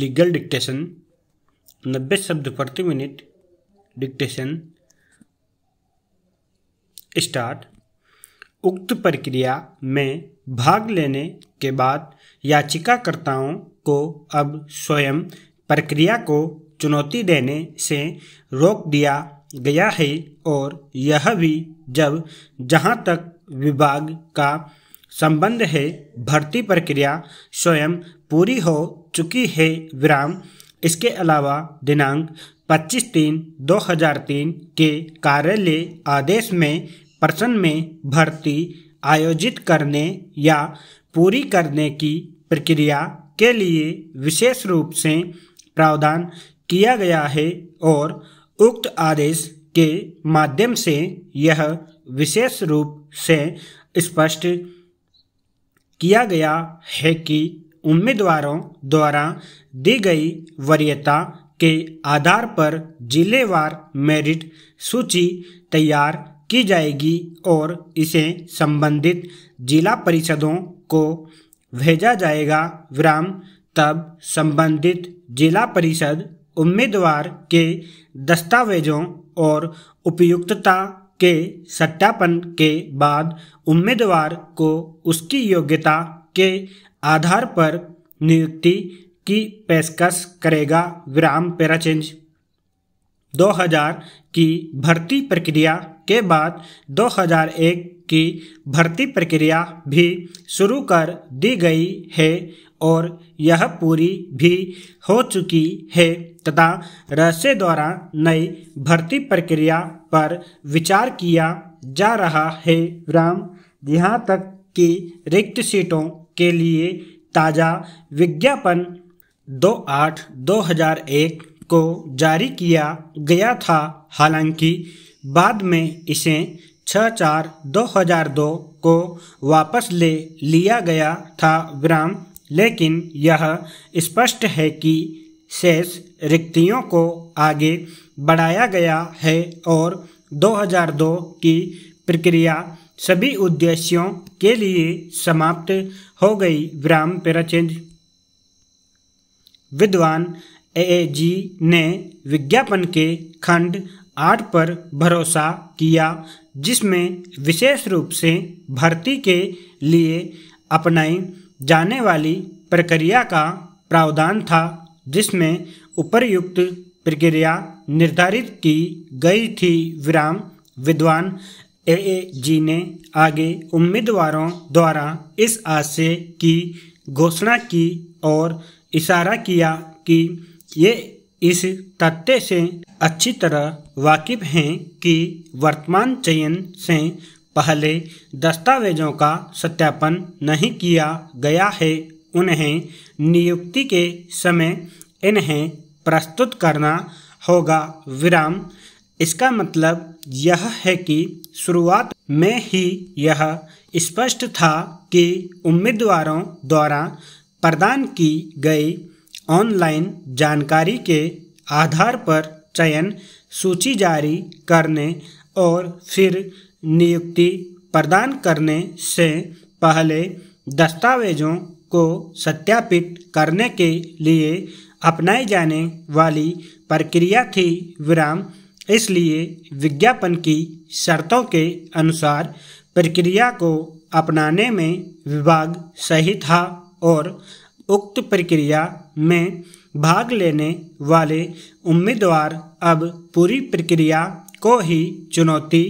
legal dictation नब्बे शब्द प्रति मिनट डिक्टेशन स्टार्ट उक्त प्रक्रिया में भाग लेने के बाद याचिकाकर्ताओं को अब स्वयं प्रक्रिया को चुनौती देने से रोक दिया गया है और यह भी जब जहाँ तक विभाग का संबंध है भर्ती प्रक्रिया स्वयं पूरी हो चुकी है विराम इसके अलावा दिनांक 25 तीन 2003 के कार्यालय आदेश में प्रसन्न में भर्ती आयोजित करने या पूरी करने की प्रक्रिया के लिए विशेष रूप से प्रावधान किया गया है और उक्त आदेश के माध्यम से यह विशेष रूप से स्पष्ट किया गया है कि उम्मीदवारों द्वारा दी गई वरीयता के आधार पर जिलेवार मेरिट सूची तैयार की जाएगी और इसे संबंधित जिला परिषदों को भेजा जाएगा विराम तब संबंधित जिला परिषद उम्मीदवार के दस्तावेजों और उपयुक्तता के सत्यापन के बाद उम्मीदवार को उसकी योग्यता के आधार पर नियुक्ति की पेशकश करेगा विराम पेराचेंज 2000 की भर्ती प्रक्रिया के बाद 2001 की भर्ती प्रक्रिया भी शुरू कर दी गई है और यह पूरी भी हो चुकी है तथा रहस्य द्वारा नई भर्ती प्रक्रिया पर विचार किया जा रहा है राम यहाँ तक कि रिक्त सीटों के लिए ताज़ा विज्ञापन दो आठ दो हजार एक को जारी किया गया था हालांकि बाद में इसे छः चार दो हजार दो को वापस ले लिया गया था विराम लेकिन यह स्पष्ट है कि शेष रिक्तियों को आगे बढ़ाया गया है और 2002 की प्रक्रिया सभी उद्देश्यों के लिए समाप्त हो गई विराम पेराचेंज विद्वान जी ने विज्ञापन के खंड आठ पर भरोसा किया जिसमें विशेष रूप से भर्ती के लिए अपनाई जाने वाली प्रक्रिया का प्रावधान था जिसमें उपरयुक्त प्रक्रिया निर्धारित की गई थी विराम विद्वान ए ए जी ने आगे उम्मीदवारों द्वारा इस आशय की घोषणा की और इशारा किया कि ये इस तथ्य से अच्छी तरह वाकिफ हैं कि वर्तमान चयन से पहले दस्तावेजों का सत्यापन नहीं किया गया है उन्हें नियुक्ति के समय इन्हें प्रस्तुत करना होगा विराम इसका मतलब यह है कि शुरुआत में ही यह स्पष्ट था कि उम्मीदवारों द्वारा प्रदान की गई ऑनलाइन जानकारी के आधार पर चयन सूची जारी करने और फिर नियुक्ति प्रदान करने से पहले दस्तावेजों को सत्यापित करने के लिए अपनाई जाने वाली प्रक्रिया थी विराम इसलिए विज्ञापन की शर्तों के अनुसार प्रक्रिया को अपनाने में विभाग सही था और उक्त प्रक्रिया में भाग लेने वाले उम्मीदवार अब पूरी प्रक्रिया को ही चुनौती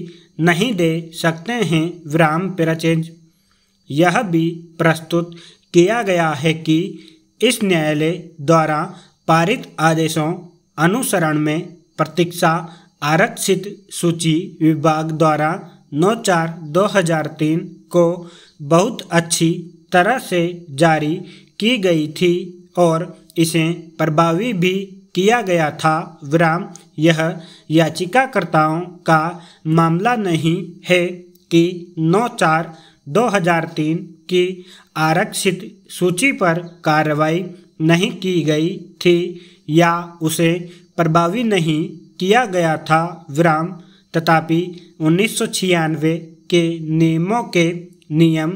नहीं दे सकते हैं विराम पेराचेज यह भी प्रस्तुत किया गया है कि इस न्यायालय द्वारा पारित आदेशों अनुसरण में प्रतीक्षा आरक्षित सूची विभाग द्वारा नौ चार दो हजार तीन को बहुत अच्छी तरह से जारी की गई थी और इसे प्रभावी भी किया गया था विराम यह याचिकाकर्ताओं का मामला नहीं है कि नौ चार 2003 की आरक्षित सूची पर कार्रवाई नहीं की गई थी या उसे प्रभावी नहीं किया गया था विराम तथापि उन्नीस के नियमों के नियम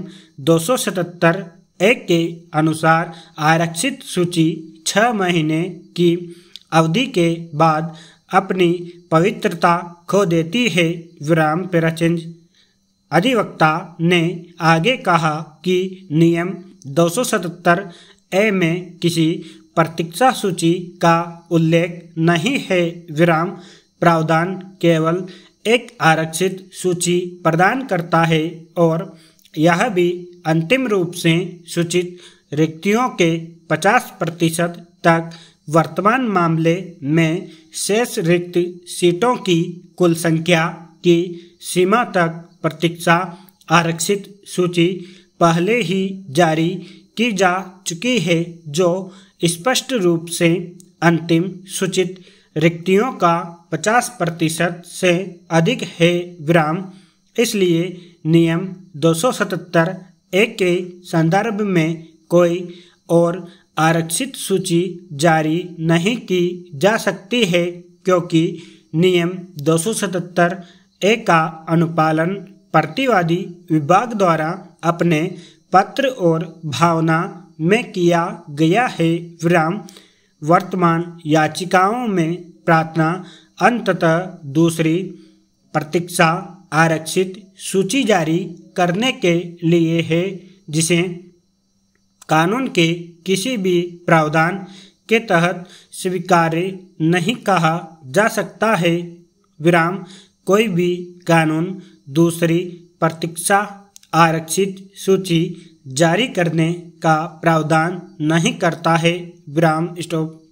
277 एक के अनुसार आरक्षित सूची छः महीने की अवधि के बाद अपनी पवित्रता खो देती है विराम पेराचिंज अधिवक्ता ने आगे कहा कि नियम 277 ए में किसी प्रतीक्षा सूची का उल्लेख नहीं है विराम प्रावधान केवल एक आरक्षित सूची प्रदान करता है और यह भी अंतिम रूप से सूचित रिक्तियों के 50 प्रतिशत तक वर्तमान मामले में शेष रिक्त सीटों की कुल संख्या की सीमा तक प्रतीक्षा आरक्षित सूची पहले ही जारी की जा चुकी है जो स्पष्ट रूप से अंतिम सूचित रिक्तियों का 50 प्रतिशत से अधिक है विराम इसलिए नियम 277 सौ के संदर्भ में कोई और आरक्षित सूची जारी नहीं की जा सकती है क्योंकि नियम 277 ए का अनुपालन प्रतिवादी विभाग द्वारा अपने पत्र और भावना में किया गया है विराम वर्तमान याचिकाओं में प्रार्थना अंततः दूसरी प्रतीक्षा आरक्षित सूची जारी करने के लिए है जिसे कानून के किसी भी प्रावधान के तहत स्वीकार्य नहीं कहा जा सकता है विराम कोई भी कानून दूसरी प्रतीक्षा आरक्षित सूची जारी करने का प्रावधान नहीं करता है विराम स्टॉप